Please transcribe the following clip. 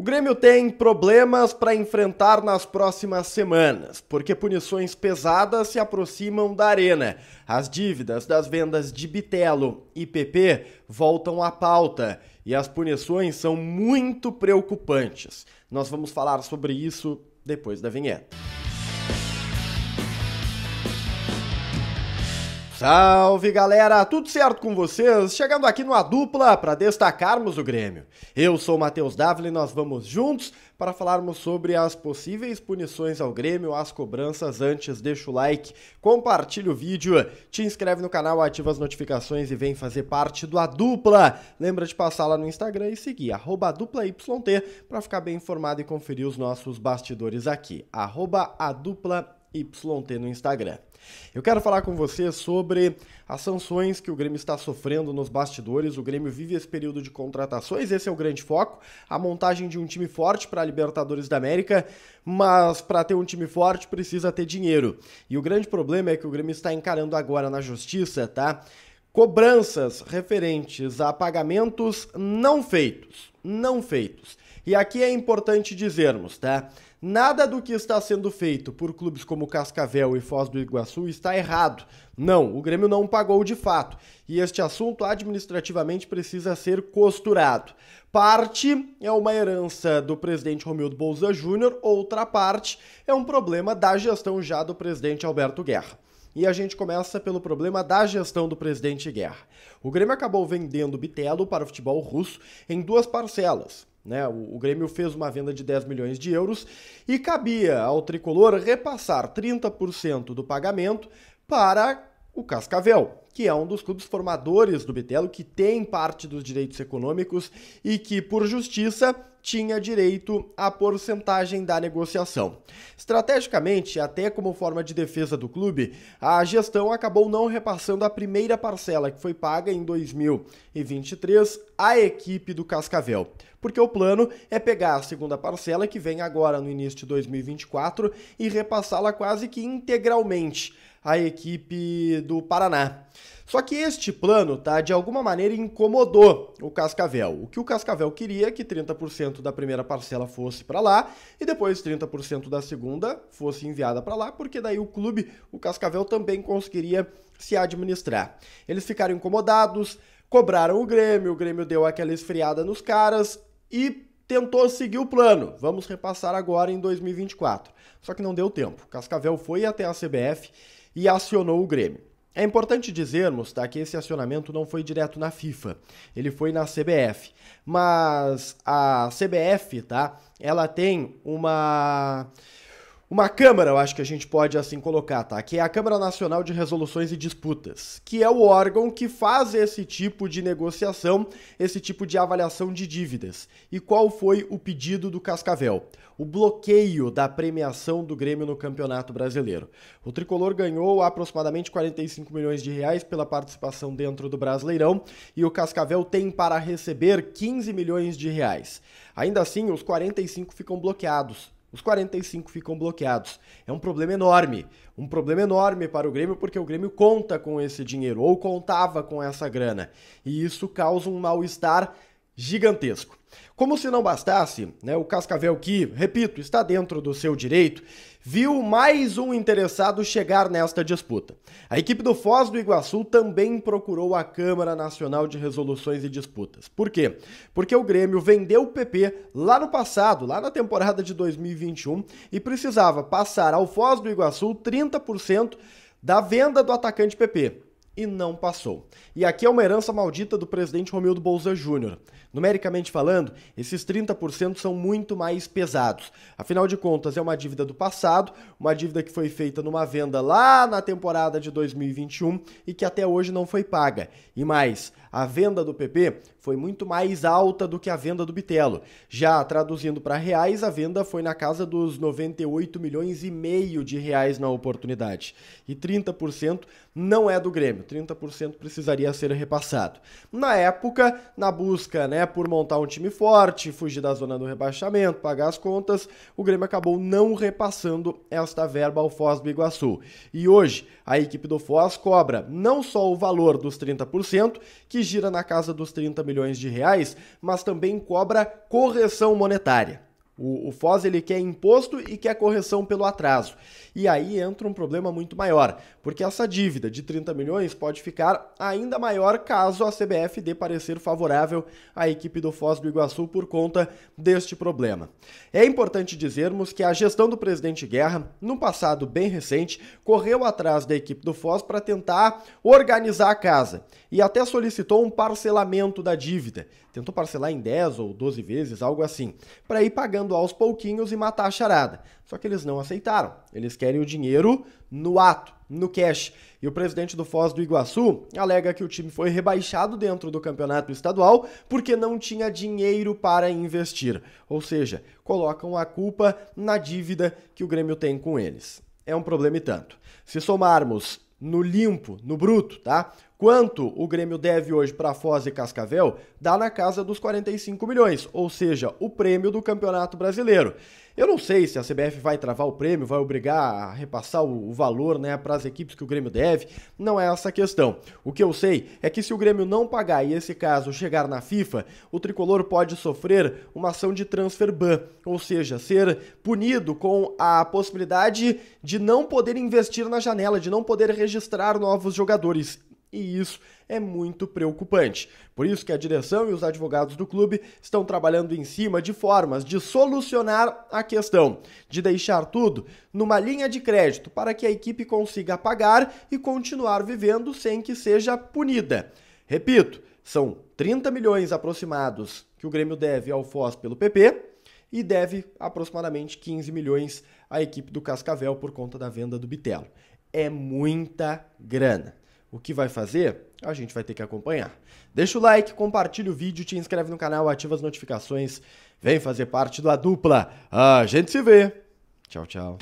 O Grêmio tem problemas para enfrentar nas próximas semanas, porque punições pesadas se aproximam da arena. As dívidas das vendas de Bitelo e PP voltam à pauta e as punições são muito preocupantes. Nós vamos falar sobre isso depois da vinheta. Salve galera, tudo certo com vocês? Chegando aqui numa dupla para destacarmos o Grêmio. Eu sou o Matheus Dávila e nós vamos juntos para falarmos sobre as possíveis punições ao Grêmio, as cobranças antes, deixa o like, compartilha o vídeo, te inscreve no canal, ativa as notificações e vem fazer parte do A Dupla. Lembra de passar lá no Instagram e seguir arroba para ficar bem informado e conferir os nossos bastidores aqui. @adupla YT no Instagram. Eu quero falar com você sobre as sanções que o Grêmio está sofrendo nos bastidores. O Grêmio vive esse período de contratações, esse é o grande foco. A montagem de um time forte para a Libertadores da América, mas para ter um time forte precisa ter dinheiro. E o grande problema é que o Grêmio está encarando agora na justiça, tá? Cobranças referentes a pagamentos não feitos não feitos. E aqui é importante dizermos, tá? Nada do que está sendo feito por clubes como Cascavel e Foz do Iguaçu está errado. Não, o Grêmio não pagou de fato. E este assunto administrativamente precisa ser costurado. Parte é uma herança do presidente Romildo Bolsa Júnior, outra parte é um problema da gestão já do presidente Alberto Guerra. E a gente começa pelo problema da gestão do presidente Guerra. O Grêmio acabou vendendo Bitelo para o futebol russo em duas parcelas. Né? O, o Grêmio fez uma venda de 10 milhões de euros e cabia ao tricolor repassar 30% do pagamento para o Cascavel que é um dos clubes formadores do Bitelo, que tem parte dos direitos econômicos e que, por justiça, tinha direito à porcentagem da negociação. Estrategicamente, até como forma de defesa do clube, a gestão acabou não repassando a primeira parcela que foi paga em 2023 à equipe do Cascavel, porque o plano é pegar a segunda parcela que vem agora no início de 2024 e repassá-la quase que integralmente a equipe do Paraná. Só que este plano, tá, de alguma maneira incomodou o Cascavel. O que o Cascavel queria é que 30% da primeira parcela fosse para lá e depois 30% da segunda fosse enviada para lá, porque daí o clube, o Cascavel também conseguiria se administrar. Eles ficaram incomodados, cobraram o Grêmio, o Grêmio deu aquela esfriada nos caras e tentou seguir o plano. Vamos repassar agora em 2024. Só que não deu tempo. Cascavel foi até a CBF e acionou o Grêmio. É importante dizermos tá, que esse acionamento não foi direto na FIFA, ele foi na CBF. Mas a CBF, tá, ela tem uma uma Câmara, eu acho que a gente pode assim colocar, tá? Que é a Câmara Nacional de Resoluções e Disputas, que é o órgão que faz esse tipo de negociação, esse tipo de avaliação de dívidas. E qual foi o pedido do Cascavel? O bloqueio da premiação do Grêmio no Campeonato Brasileiro. O tricolor ganhou aproximadamente 45 milhões de reais pela participação dentro do Brasileirão e o Cascavel tem para receber 15 milhões de reais. Ainda assim, os 45 ficam bloqueados os 45 ficam bloqueados. É um problema enorme. Um problema enorme para o Grêmio, porque o Grêmio conta com esse dinheiro, ou contava com essa grana. E isso causa um mal-estar gigantesco. Como se não bastasse, né, o Cascavel, que, repito, está dentro do seu direito, viu mais um interessado chegar nesta disputa. A equipe do Foz do Iguaçu também procurou a Câmara Nacional de Resoluções e Disputas. Por quê? Porque o Grêmio vendeu o PP lá no passado, lá na temporada de 2021, e precisava passar ao Foz do Iguaçu 30% da venda do atacante PP e não passou. E aqui é uma herança maldita do presidente Romildo Bolsa Júnior. Numericamente falando, esses 30% são muito mais pesados. Afinal de contas, é uma dívida do passado, uma dívida que foi feita numa venda lá na temporada de 2021 e que até hoje não foi paga. E mais, a venda do PP foi muito mais alta do que a venda do Bitelo. Já traduzindo para reais, a venda foi na casa dos 98 milhões e meio de reais na oportunidade. E 30% não é do Grêmio, 30% precisaria ser repassado. Na época, na busca, né, por montar um time forte, fugir da zona do rebaixamento, pagar as contas, o Grêmio acabou não repassando esta verba ao Foz do Iguaçu. E hoje, a equipe do Foz cobra não só o valor dos 30%, que gira na casa dos 30 milhões de reais, mas também cobra correção monetária. O, o Foz ele quer imposto e quer correção pelo atraso. E aí entra um problema muito maior, porque essa dívida de 30 milhões pode ficar ainda maior caso a CBF dê parecer favorável à equipe do Foz do Iguaçu por conta deste problema. É importante dizermos que a gestão do presidente Guerra, num passado bem recente, correu atrás da equipe do Foz para tentar organizar a casa e até solicitou um parcelamento da dívida, tentou parcelar em 10 ou 12 vezes, algo assim, para ir pagando aos pouquinhos e matar a charada. Só que eles não aceitaram. Eles querem o dinheiro no ato, no cash. E o presidente do Foz do Iguaçu alega que o time foi rebaixado dentro do campeonato estadual porque não tinha dinheiro para investir. Ou seja, colocam a culpa na dívida que o Grêmio tem com eles. É um problema e tanto. Se somarmos no limpo, no bruto, tá? Quanto o Grêmio deve hoje para Foz e Cascavel, dá na casa dos 45 milhões, ou seja, o prêmio do Campeonato Brasileiro. Eu não sei se a CBF vai travar o prêmio, vai obrigar a repassar o, valor né, para as equipes que o Grêmio deve, não é essa a questão. O que eu sei é que se o Grêmio não pagar e esse caso chegar na FIFA, o tricolor pode sofrer uma ação de transfer ban, ou seja, ser punido com a possibilidade de não poder investir na janela, de não poder registrar novos jogadores. E isso é muito preocupante. Por isso que a direção e os advogados do clube estão trabalhando em cima de formas de solucionar a questão, de deixar tudo numa linha de crédito para que a equipe consiga pagar e continuar vivendo sem que seja punida. Repito, são 30 milhões aproximados que o Grêmio deve ao Foz pelo PP e deve aproximadamente 15 milhões à equipe do Cascavel por conta da venda do Bitelo. É muita grana. O que vai fazer? A gente vai ter que acompanhar. Deixa o like, compartilha o vídeo, te inscreve no canal, ativa as notificações, vem fazer parte da dupla. A gente se vê. Tchau, tchau.